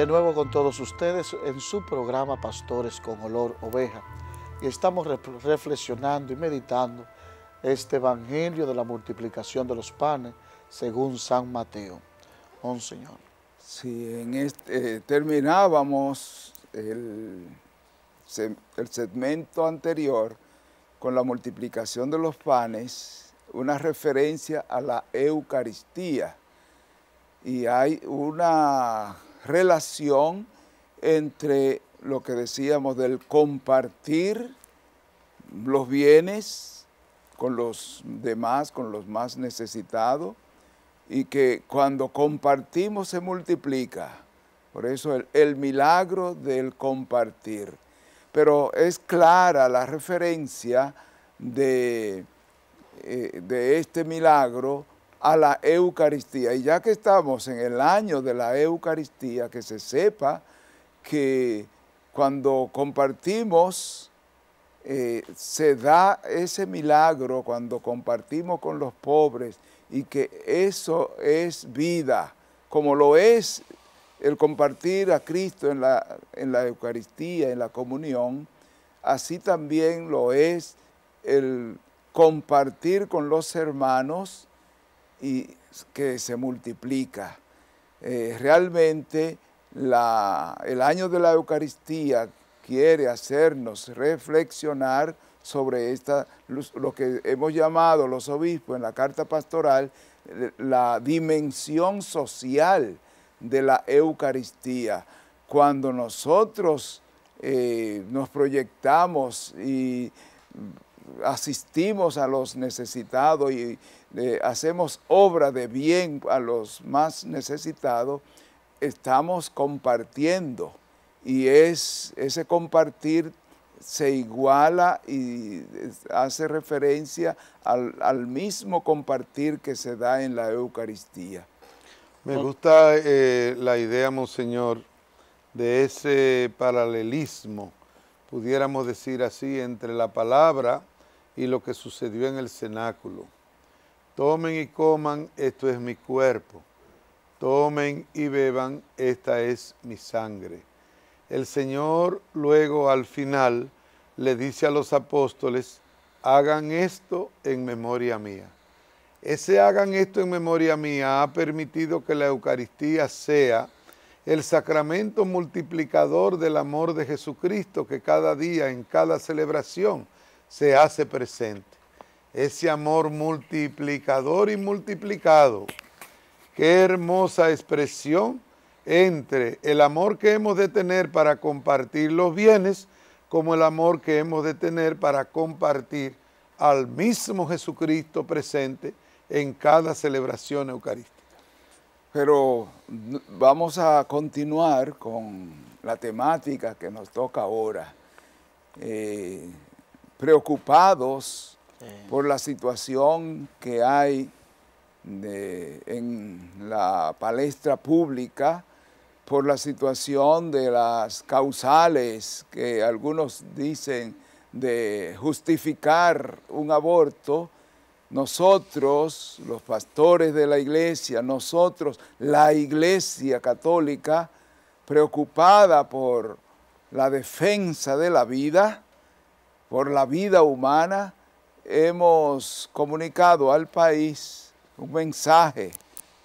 de nuevo con todos ustedes en su programa Pastores con Olor Oveja. Y estamos reflexionando y meditando este Evangelio de la multiplicación de los panes según San Mateo. señor si en este, eh, terminábamos el segmento anterior con la multiplicación de los panes, una referencia a la Eucaristía. Y hay una relación entre lo que decíamos del compartir los bienes con los demás, con los más necesitados, y que cuando compartimos se multiplica. Por eso el, milagro del compartir. Pero es clara la referencia de, eh, de este milagro a la Eucaristía. Y ya que estamos en el año de la Eucaristía, que se sepa que cuando compartimos, eh, se da ese milagro cuando compartimos con los pobres y que eso es vida, como lo es el compartir a Cristo en la, en la Eucaristía, en la comunión, así también lo es el compartir con los hermanos y que se multiplica. Eh, realmente el año de la Eucaristía quiere hacernos reflexionar sobre esta, lo que hemos llamado los obispos en la carta pastoral, la dimensión social de la Eucaristía. Cuando nosotros eh, nos proyectamos y asistimos a los necesitados y eh, hacemos obra de bien a los más necesitados, estamos compartiendo y es ese compartir se iguala y hace referencia al, mismo compartir que se da en la Eucaristía. Me gusta eh, la idea, Monseñor, de ese paralelismo, pudiéramos decir así, entre la palabra y lo que sucedió en el cenáculo. Tomen y coman, esto es mi cuerpo. Tomen y beban, esta es mi sangre. El Señor luego al final le dice a los apóstoles, hagan esto en memoria mía. Ese hagan esto en memoria mía ha permitido que la Eucaristía sea el sacramento multiplicador del amor de Jesucristo que cada día, en cada celebración, se hace presente. Ese amor multiplicador y multiplicado. Qué hermosa expresión entre el amor que hemos de tener para compartir los bienes como el amor que hemos de tener para compartir al mismo Jesucristo presente en cada celebración eucarística. Pero vamos a continuar con la temática que nos toca ahora. Eh, preocupados por la situación que hay en la palestra pública, por la situación de las causales que algunos dicen de justificar un aborto, nosotros, los pastores de la iglesia, nosotros, la iglesia católica, preocupada por la defensa de la vida, por la vida humana, hemos comunicado al país un mensaje,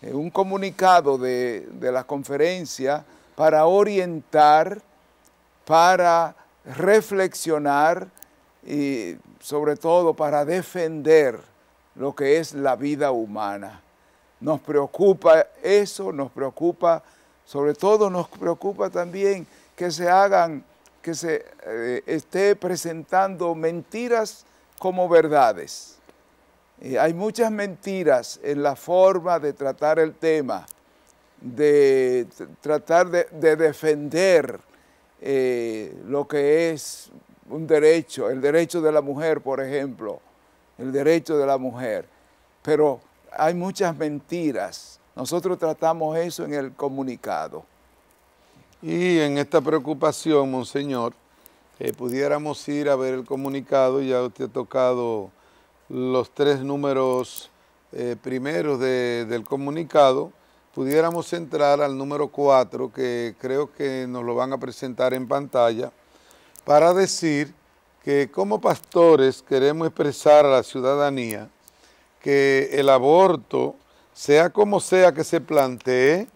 eh, un comunicado de, de la conferencia para orientar, para reflexionar y sobre todo para defender lo que es la vida humana. Nos preocupa eso, nos preocupa, sobre todo nos preocupa también que se hagan que se eh, esté presentando mentiras como verdades. hay muchas mentiras en la forma de tratar el tema, de tratar de, defender eh, lo que es un derecho, el derecho de la mujer, por ejemplo, el derecho de la mujer. Pero hay muchas mentiras. Nosotros tratamos eso en el comunicado. Y en esta preocupación, Monseñor, eh, pudiéramos ir a ver el comunicado, ya usted ha tocado los tres números eh, primeros del comunicado, pudiéramos entrar al número cuatro, que creo que nos lo van a presentar en pantalla, para decir que como pastores queremos expresar a la ciudadanía que el aborto, sea como sea que se plantee,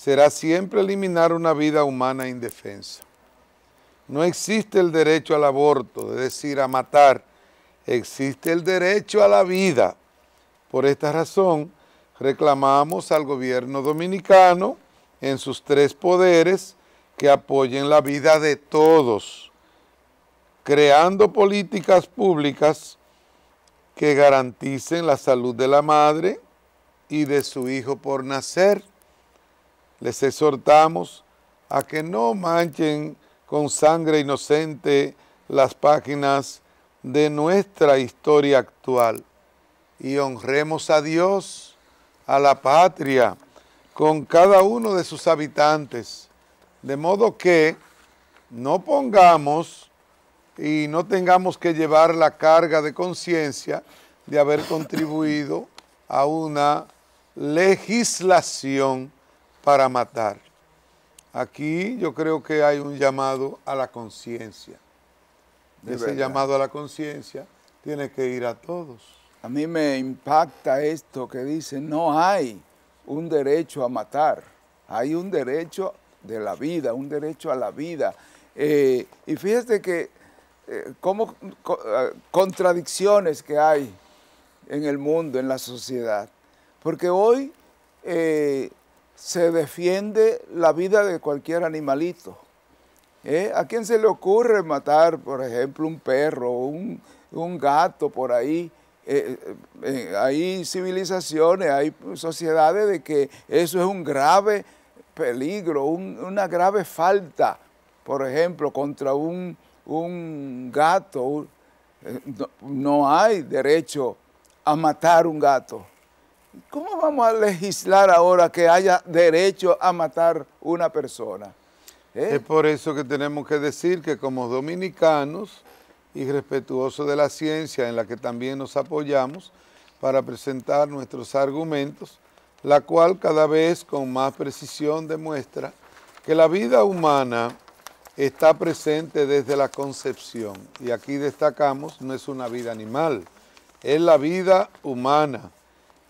será siempre eliminar una vida humana indefensa. No existe el derecho al aborto, es decir, a matar. Existe el derecho a la vida. Por esta razón, reclamamos al gobierno dominicano en sus tres poderes que apoyen la vida de todos, creando políticas públicas que garanticen la salud de la madre y de su hijo por nacer les exhortamos a que no manchen con sangre inocente las páginas de nuestra historia actual y honremos a Dios, a la patria, con cada uno de sus habitantes, de modo que no pongamos y no tengamos que llevar la carga de conciencia de haber contribuido a una legislación para matar. Aquí yo creo que hay un llamado a la conciencia. Ese llamado a la conciencia tiene que ir a todos. A mí me impacta esto que dice, no hay un derecho a matar, hay un derecho de la vida, un derecho a la vida. Eh, y fíjate que eh, como eh, contradicciones que hay en el mundo, en la sociedad. Porque hoy se defiende la vida de cualquier animalito. ¿Eh? ¿A quién se le ocurre matar, por ejemplo, un perro, un, un gato por ahí? Eh, eh, hay civilizaciones, hay sociedades de que eso es un grave peligro, una grave falta, por ejemplo, contra un, gato. no hay derecho a matar un gato. ¿Cómo vamos a legislar ahora que haya derecho a matar una persona? ¿Eh? Es por eso que tenemos que decir que como dominicanos y respetuosos de la ciencia en la que también nos apoyamos para presentar nuestros argumentos, la cual cada vez con más precisión demuestra que la vida humana está presente desde la concepción. Y aquí destacamos, no es una vida animal, es la vida humana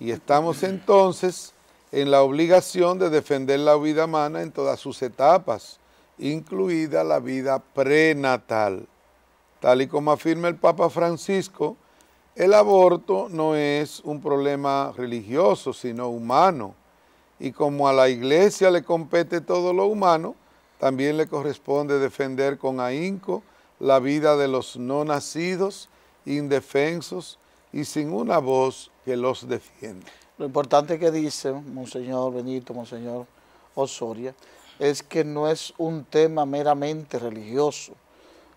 y estamos entonces en la obligación de defender la vida humana en todas sus etapas, incluida la vida prenatal. Tal y como afirma el Papa Francisco, el aborto no es un problema religioso, sino humano. Y como a la iglesia le compete todo lo humano, también le corresponde defender con ahínco la vida de los no nacidos, indefensos, y sin una voz que los defienda. Lo importante que dice Monseñor Benito, Monseñor Osoria, es que no es un tema meramente religioso.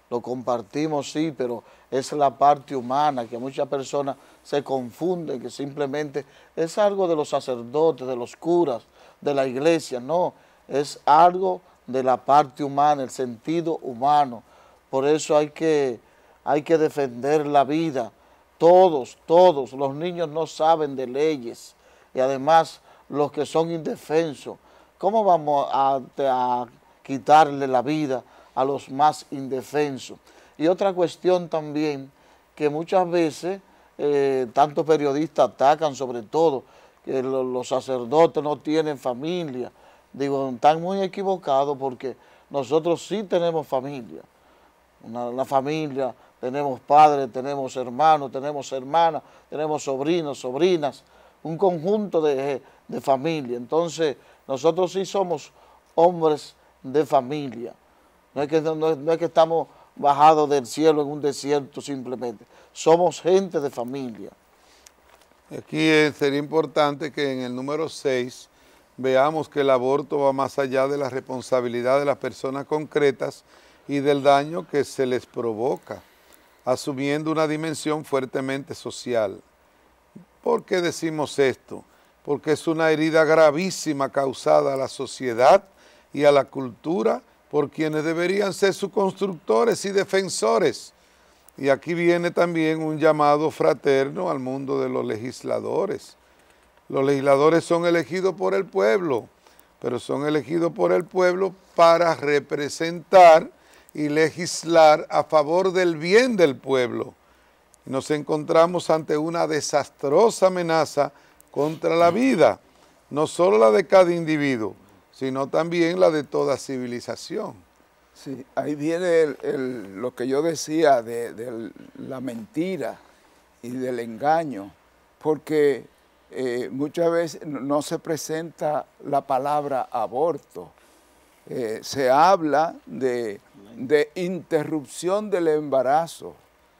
Lo compartimos, sí, pero es la parte humana que muchas personas se confunden, que simplemente es algo de los sacerdotes, de los curas, de la iglesia. No, es algo de la parte humana, el sentido humano. Por eso hay que, hay que defender la vida, todos, todos, los niños no saben de leyes y además los que son indefensos. ¿Cómo vamos a, quitarle la vida a los más indefensos? Y otra cuestión también, que muchas veces eh, tantos periodistas atacan sobre todo, que los sacerdotes no tienen familia. Digo, están muy equivocados porque nosotros sí tenemos familia, una familia tenemos padres, tenemos hermanos, tenemos hermanas, tenemos sobrinos, sobrinas, un conjunto de, de familia. Entonces, nosotros sí somos hombres de familia. No es que, no es que estamos bajados del cielo en un desierto simplemente. Somos gente de familia. Aquí sería importante que en el número 6 veamos que el aborto va más allá de la responsabilidad de las personas concretas y del daño que se les provoca asumiendo una dimensión fuertemente social. ¿Por qué decimos esto? Porque es una herida gravísima causada a la sociedad y a la cultura por quienes deberían ser sus constructores y defensores. Y aquí viene también un llamado fraterno al mundo de los legisladores. Los legisladores son elegidos por el pueblo, pero son elegidos por el pueblo para representar y legislar a favor del bien del pueblo. Nos encontramos ante una desastrosa amenaza contra la vida, no solo la de cada individuo, sino también la de toda civilización. Sí, ahí viene lo que yo decía de, la mentira y del engaño, porque eh, muchas veces no se presenta la palabra aborto, eh, se habla de, interrupción del embarazo,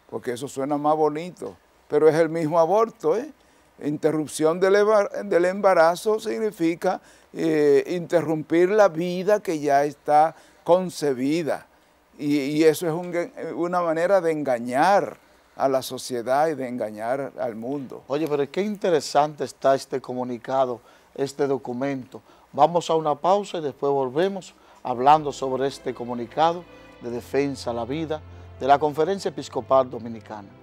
porque eso suena más bonito, pero es el mismo aborto, ¿eh? Interrupción del, embarazo significa eh, interrumpir la vida que ya está concebida. Y, eso es una manera de engañar a la sociedad y de engañar al mundo. Oye, pero qué interesante está este comunicado este documento. Vamos a una pausa y después volvemos hablando sobre este comunicado de defensa a la vida de la Conferencia Episcopal Dominicana.